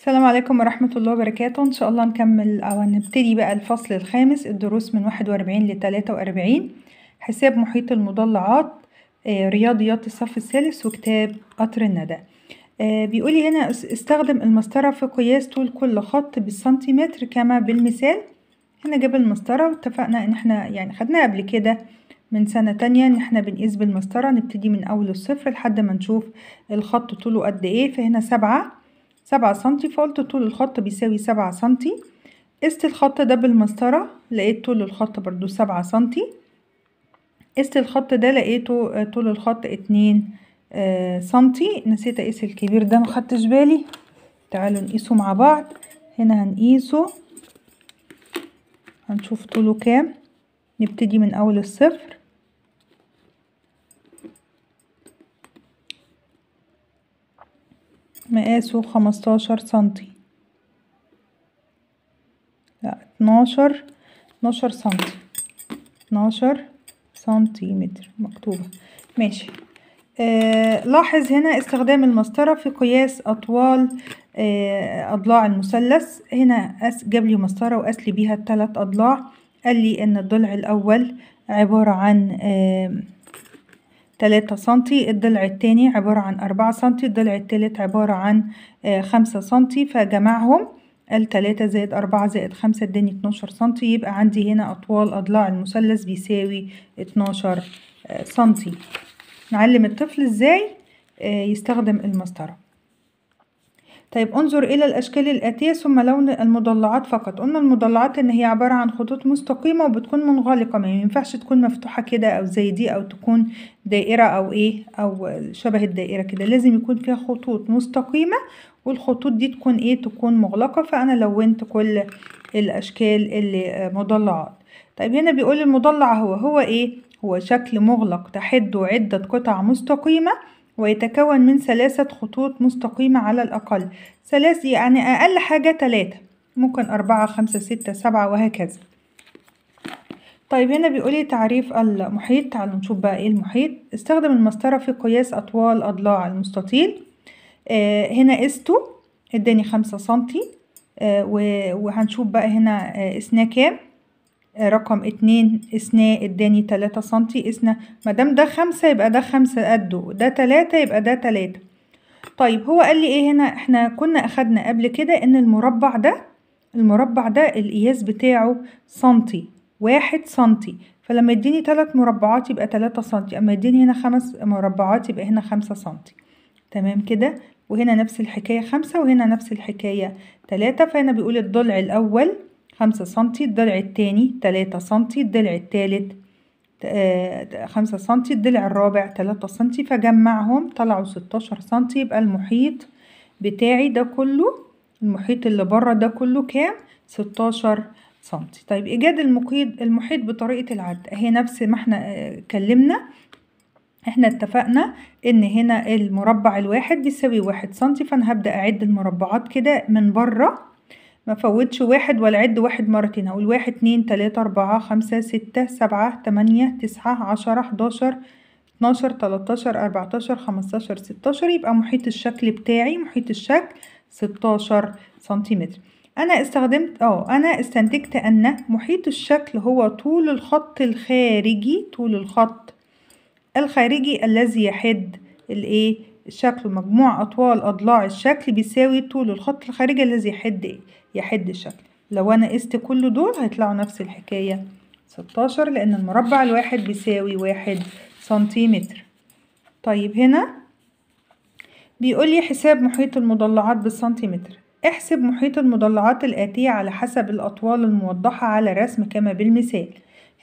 السلام عليكم ورحمة الله وبركاته إن شاء الله نكمل أو نبتدي بقى الفصل الخامس الدروس من واحد وأربعين لتلاتة وأربعين حساب محيط المضلعات آه، رياضيات الصف الثالث وكتاب قطر الندى آه، بيقولي هنا استخدم المسطرة في قياس طول كل خط بالسنتيمتر كما بالمثال هنا جاب المسطرة واتفقنا ان احنا يعني خدناها قبل كده من سنة تانية ان احنا بنقيس بالمسطرة نبتدي من اول الصفر لحد ما نشوف الخط طوله قد ايه فهنا سبعة سبعة سنتي فقلت طول الخط بيساوي سبعة سنتي قست الخط ده بالمسطرة لقيت طول الخط برضو سبعة سنتي قست الخط ده لقيته آه، طول الخط اتنين آه سنتي نسيت اقيس الكبير ده مخدتش بالي تعالوا نقيسه مع بعض هنا هنقيسه هنشوف طوله كام نبتدي من اول الصفر مقاسه خمستاشر سنتي لا اتناشر اتناشر سنتي اتناشر سنتيمتر مكتوبة ماشي آه لاحظ هنا استخدام المسطرة في قياس أطوال آه أضلاع المثلث هنا جاب لي مسطرة وأسلي بيها التلات أضلاع قال لي إن الضلع الأول عبارة عن آه تلاتة سم الضلع التاني عبارة عن أربعة سم الضلع التالت عبارة عن آه، خمسة سم فجمعهم 3 زائد أربعة زائد خمسة اداني اتناشر سم يبقى عندي هنا أطوال أضلاع المثلث بيساوي اتناشر آه، سم نعلم الطفل ازاي آه، يستخدم المسطرة طيب انظر إلى الأشكال الآتية ثم لون المضلعات فقط قلنا المضلعات إن هي عبارة عن خطوط مستقيمة وبتكون منغلقة ما ينفعش تكون مفتوحة كده أو زي دي أو تكون دائرة أو إيه أو شبه الدائرة كده لازم يكون فيها خطوط مستقيمة والخطوط دي تكون إيه تكون مغلقة فأنا لونت كل الأشكال اللي مضلعات طيب هنا بيقول المضلع هو هو إيه هو شكل مغلق تحد عدة قطع مستقيمة ويتكون من ثلاثة خطوط مستقيمة على الأقل ثلاث يعني أقل حاجة تلاتة ممكن أربعة خمسة ستة سبعة وهكذا طيب هنا بيقولي تعريف المحيط تعالوا نشوف بقى ايه المحيط استخدم المسطرة في قياس أطوال أضلاع المستطيل آه هنا قسته اداني خمسة سنتي آه وهنشوف بقى هنا آه قسناه كام رقم اتنين اثناء اداني تلاتة سنتي اثناء مادام ده خمسة يبقى ده خمسة قده ده تلاتة يبقى ده تلاتة طيب هو قال لي ايه هنا احنا كنا اخدنا قبل كده ان المربع ده المربع ده القياس بتاعه سنتي واحد سنتي فلما يديني تلات مربعات يبقى تلاتة سنتي اما يديني هنا خمس مربعات يبقى هنا خمسة سنتي تمام كده وهنا نفس الحكاية خمسة وهنا نفس الحكاية تلاتة فهنا بيقول الضلع الأول خمسة سنتي الضلع التاني تلاتة سنتي الضلع التالت آه، خمسة سنتي الضلع الرابع تلاتة سنتي فجمعهم طلعوا ستاشر سنتي يبقى المحيط بتاعي ده كله المحيط اللي بره ده كله كام ستاشر سنتي طيب ايجاد المحيط المحيط بطريقه العد اهي نفس ما احنا آه، اتكلمنا احنا اتفقنا ان هنا المربع الواحد بيساوي واحد سنتي فانا هبدا اعد المربعات كده من بره ما فوتش واحد ولا عد واحد مرتين هقول واحد اتنين تلاتة اربعة خمسة ستة سبعة تمانية تسعة عشرة حداشر اتناشر تلاتاشر اربعتاشر خمستاشر ستاشر يبقى محيط الشكل بتاعي محيط الشكل ستاشر سنتيمتر انا استخدمت اه انا استنتجت ان محيط الشكل هو طول الخط الخارجي طول الخط الخارجي الذي يحد الايه الشكل مجموع اطوال اضلاع الشكل بيساوي طول الخط الخارجي الذي يحد ايه يحد الشكل لو انا قست كل دول هيطلعوا نفس الحكاية 16 لان المربع الواحد بيساوي واحد سنتيمتر طيب هنا بيقول لي حساب محيط المضلعات بالسنتيمتر احسب محيط المضلعات الآتية على حسب الأطوال الموضحة على رسم كما بالمثال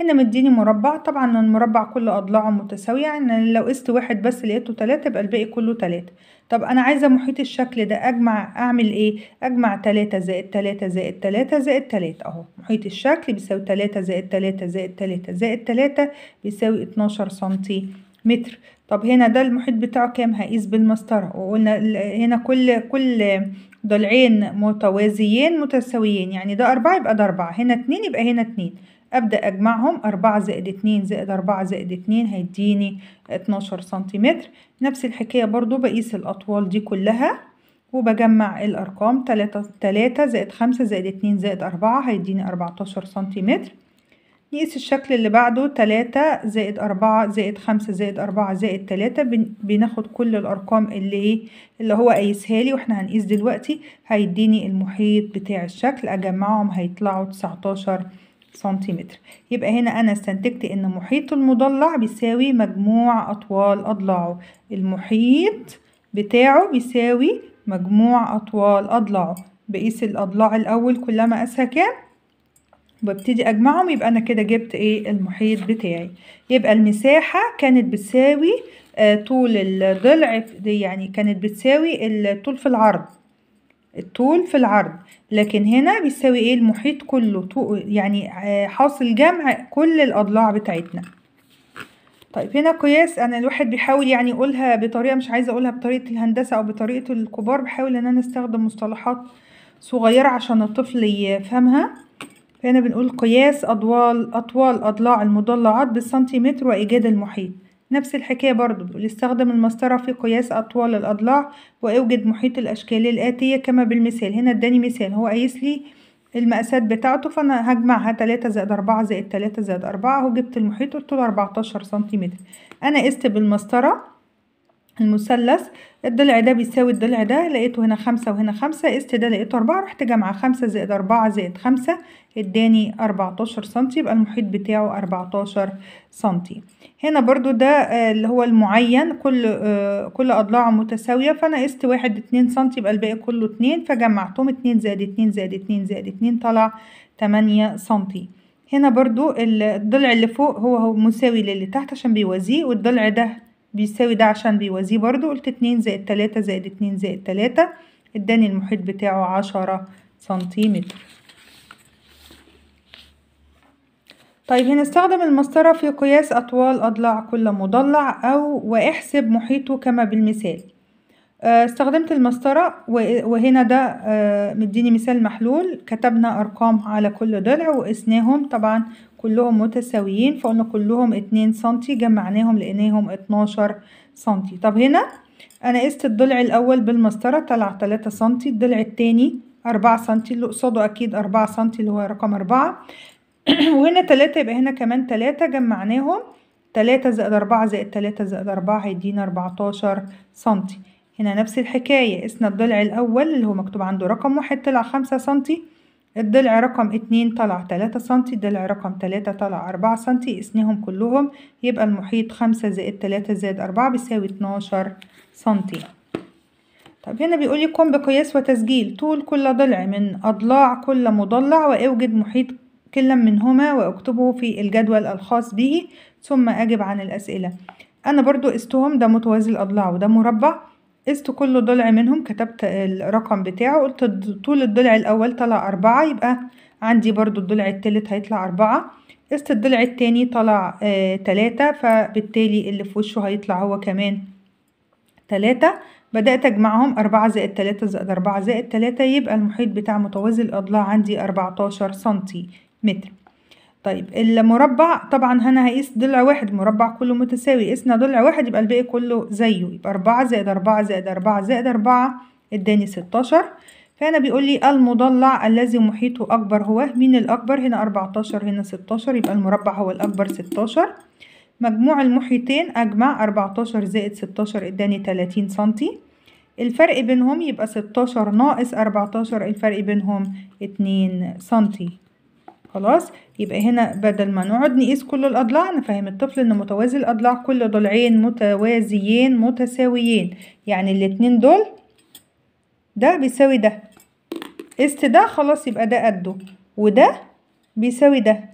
هنا مديني مربع طبعا المربع كل اضلاعه متساويه يعني لو قست واحد بس لقيته تلاتة يبقى الباقي كله تلاتة طب انا عايزه محيط الشكل ده اجمع اعمل ايه اجمع تلاتة زائد تلاتة زائد تلاتة زائد تلاتة اهو محيط الشكل بيساوي تلاتة زائد تلاتة زائد تلاتة زائد تلاتة بيساوي اتناشر سنتي متر طب هنا ده المحيط بتاعه كام هقيس بالمسطره وقلنا هنا كل كل ضلعين متوازيين متساويين يعني ده أربعة يبقى ده أربعة هنا اتنين يبقى هنا اتنين أبدأ أجمعهم أربعة زائد اتنين زائد أربعة زائد اتنين هيديني اتناشر سنتيمتر نفس الحكاية برضو بقيس الأطوال دي كلها وبجمع الأرقام تلاتة تلاتة زائد خمسة زائد اتنين زائد أربعة هيديني أربعتاشر سنتيمتر نقيس الشكل اللي بعده تلاتة زائد أربعة زائد خمسة زائد أربعة زائد تلاتة بناخد كل الأرقام اللي ايه اللي هو قايسها لي واحنا هنقيس دلوقتي هيديني المحيط بتاع الشكل أجمعهم هيطلعوا تسعتاشر سنتيمتر يبقى هنا أنا استنتجت إن محيط المضلع بيساوي مجموع أطوال أضلاعه المحيط بتاعه بيساوي مجموع أطوال أضلاعه بقيس الأضلاع الأول كل ما قاسها كام وببتدي أجمعهم يبقى أنا كده جبت إيه المحيط بتاعي يبقى المساحة كانت بتساوي آه طول الضلع يعني كانت بتساوي الطول في العرض الطول في العرض لكن هنا بيساوي ايه المحيط كله طول يعني آه، حاصل جمع كل الاضلاع بتاعتنا طيب هنا قياس انا الواحد بيحاول يعني يقولها بطريقه مش عايزه اقولها بطريقه الهندسه او بطريقه الكبار بحاول ان انا استخدم مصطلحات صغيره عشان الطفل يفهمها هنا بنقول قياس اضوال اطوال اضلاع المضلعات بالسنتيمتر وايجاد المحيط نفس الحكاية برضو بيقول استخدم المسطرة في قياس أطوال الأضلاع وأوجد محيط الأشكال الآتية كما بالمثال هنا اداني مثال هو قايس لي المقاسات بتاعته فأنا هجمعها تلاتة زائد أربعة زائد تلاتة زائد أربعة وجبت جبت المحيط قلت له أربعتاشر سنتيمتر أنا قست بالمسطرة المثلث الضلع ده بيساوي الضلع ده لقيته هنا خمسة وهنا خمسة است ده لقيته أربعة رحت جمع خمسة زائد أربعة زائد خمسة اداني أربعتاشر سنتي يبقى المحيط بتاعه أربعتاشر سنتي هنا برضو ده آه، اللي هو المعين كل آه، كل أضلاعه متساوية فأنا قست واحد اتنين سنتي يبقى الباقي كله اتنين فجمعتهم اتنين زائد اتنين زائد اتنين زائد اتنين طلع تمانية سنتي هنا برضو الضلع اللي فوق هو هو مساوي للي تحت عشان بيوازيه والضلع ده بيساوي ده عشان بيوازيه برضو قلت اتنين زائد تلاتة زائد اتنين زائد تلاتة اداني المحيط بتاعه عشرة سنتيمتر طيب هنا استخدم المسطرة في قياس أطوال أضلاع كل مضلع أو واحسب محيطه كما بالمثال آه، استخدمت المسطرة وهنا ده آه، مديني مثال محلول كتبنا أرقام على كل ضلع وقسناهم طبعا كلهم متساويين فقلنا كلهم اتنين سنتي جمعناهم لقيناهم اتناشر سنتي طب هنا انا قست الضلع الاول بالمسطره طلع تلاتة سنتي الضلع التاني أربعة سنتي اللي قصاده أكيد أربعة سنتي اللي هو رقم أربعة وهنا تلاتة يبقى هنا كمان تلاتة جمعناهم تلاتة زائد أربعة زائد تلاتة زائد أربعة هيدينا أربعتاشر سنتي هنا نفس الحكاية قسنا الضلع الأول اللي هو مكتوب عنده رقم واحد طلع خمسة سنتي الضلع رقم اتنين طلع تلاتة سنتي الضلع رقم تلاتة طلع أربعة سنتي قسناهم كلهم يبقى المحيط خمسة زائد تلاتة زائد أربعة بيساوي اتناشر سنتي طب هنا بيقول قم بقياس وتسجيل طول كل ضلع من أضلاع كل مضلع وأوجد محيط كلا منهما وأكتبه في الجدول الخاص به ثم أجب عن الأسئلة أنا برضو قستهم ده متوازي الأضلاع وده مربع قست كل ضلع منهم كتبت الرقم بتاعه قلت طول الضلع الأول طلع أربعة يبقى عندي برضو الضلع التالت هيطلع أربعة قست الضلع التاني طلع آه تلاتة فبالتالي اللي في وشه هيطلع هو كمان تلاتة بدأت أجمعهم أربعة زائد تلاتة زائد أربعة زائد تلاتة يبقى المحيط بتاع متوازي الأضلاع عندي أربعتاشر سنتي متر طيب المربع طبعا هنا هقيس ضلع واحد مربع كله متساوي قسنا ضلع واحد يبقى الباقي كله زيه يبقى أربعة زائد أربعة زائد أربعة زائد أربعة اداني ستاشر فهنا بيقول لي المضلع الذي محيطه أكبر هو مين الأكبر هنا أربعتاشر هنا ستاشر يبقى المربع هو الأكبر ستاشر مجموع المحيطين أجمع أربعتاشر زائد ستاشر اداني تلاتين سنتي الفرق بينهم يبقى ستاشر ناقص أربعتاشر الفرق بينهم اتنين سنتي خلاص يبقى هنا بدل ما نقعد نقيس كل الأضلاع نفهم الطفل إن متوازي الأضلاع كل ضلعين متوازيين متساويين يعني الاتنين دول ده بيساوي ده است ده خلاص يبقى ده قده وده بيساوي ده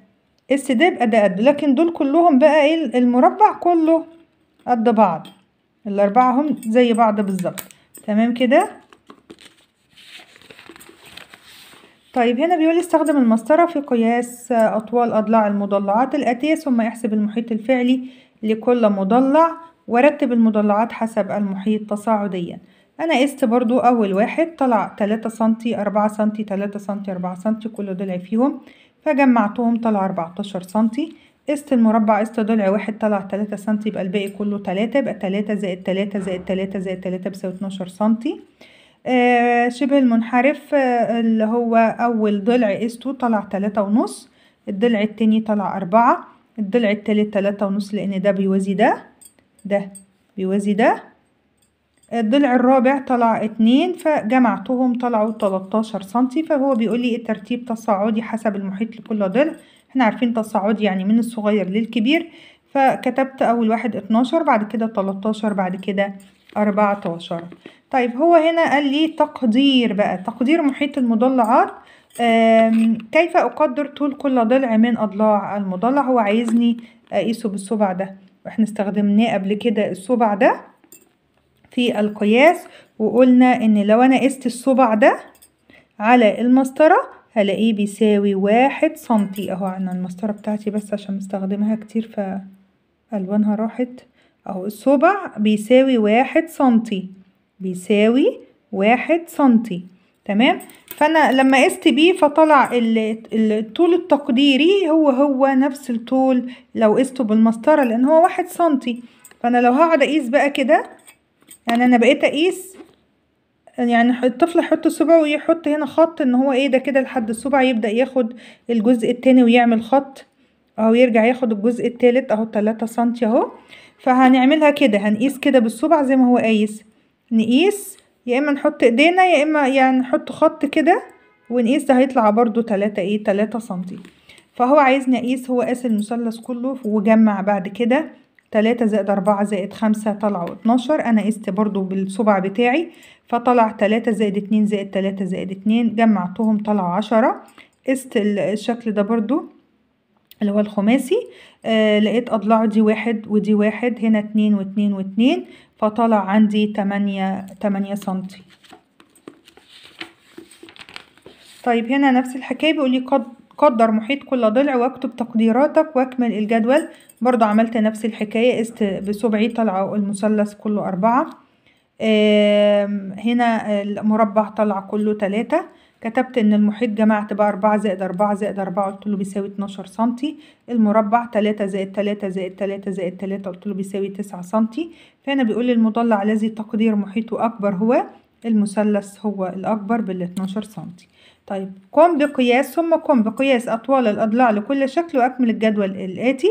است ده يبقى ده قده لكن دول كلهم بقى ايه المربع كله قد بعض الأربعة هم زي بعض بالظبط تمام كده طيب هنا بيقول استخدم المسطرة في قياس أطوال أضلاع المضلعات الآتية ثم احسب المحيط الفعلي لكل مضلع ورتب المضلعات حسب المحيط تصاعديا أنا قست برضو أول واحد طلع 3 سنتي 4 سنتي 3 سنتي 4 سنتي كل ضلع فيهم فجمعتهم طلع 14 سنتي قست المربع قست ضلع واحد طلع 3 سنتي يبقى الباقي كله 3 يبقى 3 زائد 3 زائد 3 زائد 3 بيساوي 12 سنتي آه، شبه المنحرف آه، اللي هو أول ضلع قسته طلع تلاتة ونص الضلع التاني طلع أربعة الضلع التالت تلاتة ونص لأن ده بيوازي ده ده بيوازي ده الضلع الرابع طلع اتنين فجمعتهم طلعوا تلتاشر سنتي فهو بيقولي الترتيب تصاعدي حسب المحيط لكل ضلع احنا عارفين تصاعدي يعني من الصغير للكبير فكتبت أول واحد اتناشر بعد كده تلتاشر بعد كده 14 طيب هو هنا قال لي تقدير بقى تقدير محيط المضلعات كيف أقدر طول كل ضلع من أضلاع المضلع هو عايزني أقيسه بالصبع ده واحنا استخدمناه قبل كده الصبع ده في القياس وقلنا ان لو انا قست الصبع ده على المسطرة هلاقيه بيساوي واحد سنتي اهو انا المسطرة بتاعتي بس عشان مستخدمها كتير فالوانها راحت اهو الصبع بيساوي واحد سنتي بيساوي واحد سنتي تمام فانا لما قست بيه فطلع الطول التقديري هو هو نفس الطول لو قسته بالمسطره لان هو واحد سنتي فانا لو هقعد اقيس بقى كده يعني انا بقيت اقيس يعني الطفل يحط صبعه ويحط هنا خط ان هو ايه ده كده لحد الصبع يبدا ياخد الجزء التاني ويعمل خط اهو يرجع ياخد الجزء التالت اهو تلاتة سنتي اهو فهنعملها كده هنقيس كده بالصبع زي ما هو قايس نقيس يا اما نحط ايدينا يا اما يعني نحط خط كده ونقيس ده هيطلع برضو تلاتة ايه تلاتة سنتي فهو عايزني اقيس هو قاس المثلث كله وجمع بعد كده تلاتة زائد أربعة زائد خمسة طلعوا اتناشر أنا قست برضو بالصبع بتاعي فطلع تلاتة زائد اتنين زائد تلاتة زائد اتنين جمعتهم طلعوا عشرة قست الشكل ده برضو اللي هو الخماسي آه لقيت أضلاعه دي واحد ودي واحد هنا اتنين واتنين واتنين فطلع عندي تمانية تمانية سنتي طيب هنا نفس الحكاية بيقولي قد قدر محيط كل ضلع واكتب تقديراتك واكمل الجدول برضو عملت نفس الحكاية قست بسبعي طلع المثلث كله أربعة هنا المربع طلع كله تلاتة كتبت إن المحيط جمعت بقى أربعة زائد أربعة زائد أربعة قلت له بيساوي اتناشر سنتي المربع تلاتة زائد تلاتة زائد تلاتة زائد تلاتة قلت له بيساوي تسعة سنتي فهنا بيقول لي المضلع الذي تقدير محيطه أكبر هو المثلث هو الأكبر بالاتناشر سنتي طيب قم بقياس ثم قم بقياس أطوال الأضلاع لكل شكل وأكمل الجدول الآتي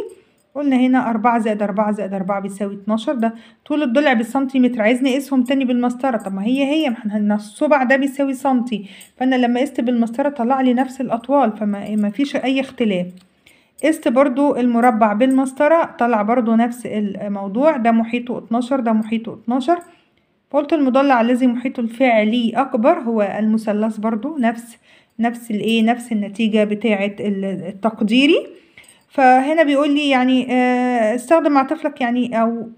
قلنا هنا أربعة زائد أربعة زائد أربعة بيساوي اتناشر ده طول الضلع بالسنتيمتر عايز نقيسهم تاني بالمسطرة طب ما هي هي ما الصبع ده بيساوي سنتي فأنا لما قست بالمسطرة طلع لي نفس الأطوال فما إيه، ما فيش أي اختلاف قست برضو المربع بالمسطرة طلع برضو نفس الموضوع ده محيطه اتناشر ده محيطه اتناشر فقلت المضلع الذي محيطه الفعلي أكبر هو المثلث برضو نفس نفس الايه نفس النتيجة بتاعة التقديري فهنا بيقول لي يعني آه، استخدم مع طفلك يعني أو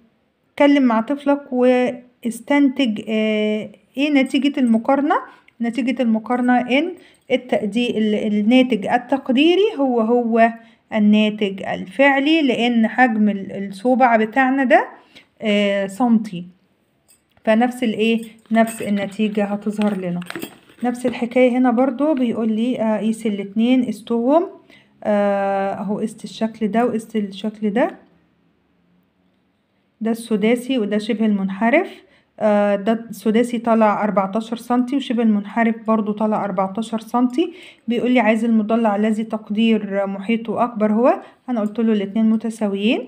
اتكلم مع طفلك واستنتج آه، ايه نتيجة المقارنة نتيجة المقارنة ان التقدير الناتج التقديري هو هو الناتج الفعلي لان حجم الصوبع بتاعنا ده آه، سنتي فنفس الايه نفس النتيجة هتظهر لنا نفس الحكاية هنا برضو بيقول لي قيس الاتنين استوهم اهو آه، قست الشكل ده وقست الشكل ده ده السداسي وده شبه المنحرف آه، ده السداسي طالع 14 سنتي وشبه المنحرف برضو طالع 14 سنتي بيقولي عايز المضلع الذي تقدير محيطه أكبر هو أنا قلت له الاتنين متساويين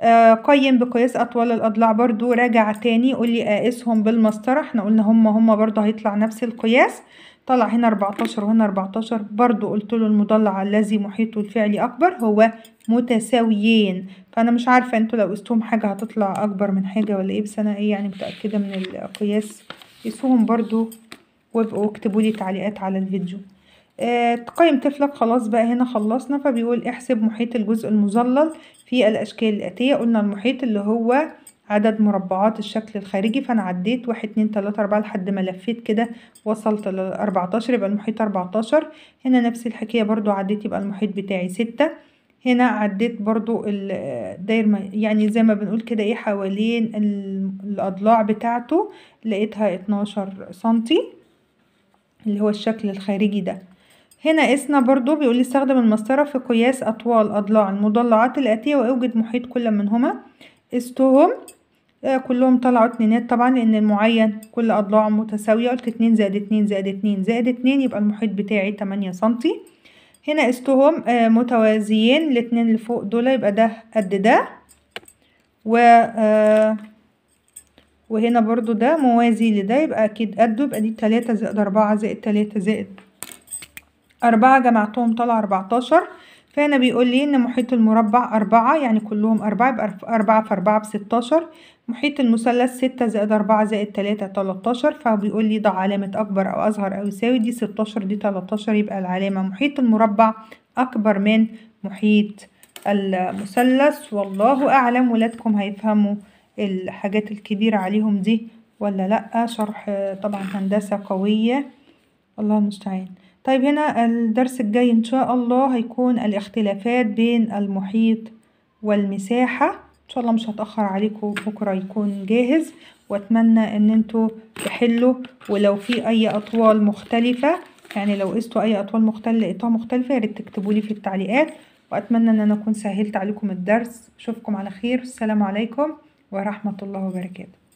آه، قيم بقياس أطوال الأضلاع برضو راجع تاني قولي قائسهم بالمسطرة احنا قلنا هما هما برضو هيطلع نفس القياس طلع هنا 14 وهنا 14 برضو قلت له المضلع الذي محيطه الفعلي أكبر هو متساويين فأنا مش عارفة انتوا لو قستهم حاجة هتطلع أكبر من حاجة ولا إيه بس أنا إيه يعني متأكدة من القياس قيسوهم برضو وابقوا اكتبوا لي تعليقات على الفيديو آه تقيم طفلك خلاص بقى هنا خلصنا فبيقول احسب محيط الجزء المظلل في الأشكال الآتية قلنا المحيط اللي هو عدد مربعات الشكل الخارجي فانا عديت واحد اتنين تلاتة اربعة لحد ما لفيت كده وصلت لاربعتاشر يبقى المحيط اربعتاشر هنا نفس الحكاية برضو عديت يبقى المحيط بتاعي ستة هنا عديت برضو داير يعني زي ما بنقول كده ايه حوالين الاضلاع بتاعته لقيتها اتناشر سنتي اللي هو الشكل الخارجي ده هنا قسنا برضو بيقول استخدم المسطرة في قياس أطوال أضلاع المضلعات الآتية وأوجد محيط كل منهما استهم كلهم طلعوا اتنينات طبعا لان المعين كل اضلاعه متساويه قلت اتنين زائد اتنين زائد اتنين زائد اتنين يبقى المحيط بتاعي تمانية سنتي هنا قستهم آه، متوازيين الاتنين اللي فوق دول يبقى ده قد ده و آه، وهنا برضو ده موازي لده يبقى اكيد قده يبقى دي تلاتة زائد اربعة زائد تلاتة زائد اربعة جمعتهم طلع اربعتاشر فهنا بيقول لي ان محيط المربع اربعة يعني كلهم اربعة يبقى اربعة في اربعة بستاشر محيط المثلث ستة زائد أربعة زائد تلاتة تلاتاشر فبيقول لي ضع علامة أكبر أو أصغر أو يساوي دي ستاشر دي تلاتاشر يبقى العلامة محيط المربع أكبر من محيط المثلث والله أعلم ولادكم هيفهموا الحاجات الكبيرة عليهم دي ولا لأ شرح طبعا هندسة قوية الله المستعان طيب هنا الدرس الجاي إن شاء الله هيكون الاختلافات بين المحيط والمساحة ان شاء الله مش هتاخر عليكم بكره يكون جاهز واتمنى ان انتوا تحلوا ولو في اي اطوال مختلفه يعني لو قستوا اي اطوال مختلفه لقيتها مختلفه يا ريت تكتبوا لي في التعليقات واتمنى ان انا اكون سهلت عليكم الدرس اشوفكم على خير السلام عليكم ورحمه الله وبركاته